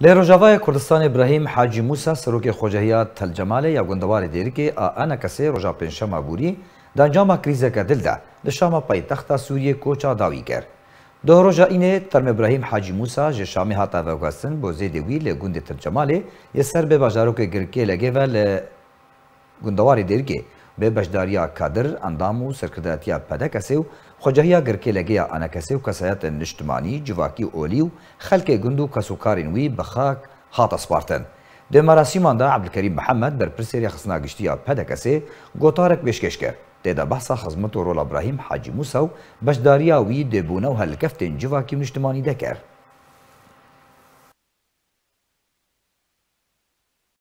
لی روجاوای کردستان ابراهیم حاجی موسا سروک خوجهیات تل جمال یا گندوار دیر که آن کسی روژا پنشم بوری د انجام کریزه که دل ده د شام پایتخت سوریه کوچا داوی کرد. دو روژا اینه ترم ابراهیم حاجی موسا جه شامی حتا وگستن بو زیده وی لی گند تل جمال یه سر به بجاروک گرکی لگه و لی گندوار دیر که به بجداریا کادر اندام و سرکرداتیا پدکسی و خوجهیا گرکی لگیا آنکسی و کسایت نشتمانی جواکی اولی و خلک گندو کسوکارین وی بخاک هات اسپارتن د مراسمان دا عبدالکریم محمد در پرسیری خصنا گشتیا پدکسی گوتارک پیشکش کرد تیدا بحثا خزمت رول ابراهیم حاجی موسا و بجداریا وی دبونه و هلکفتن جواکی نشتمانی دکر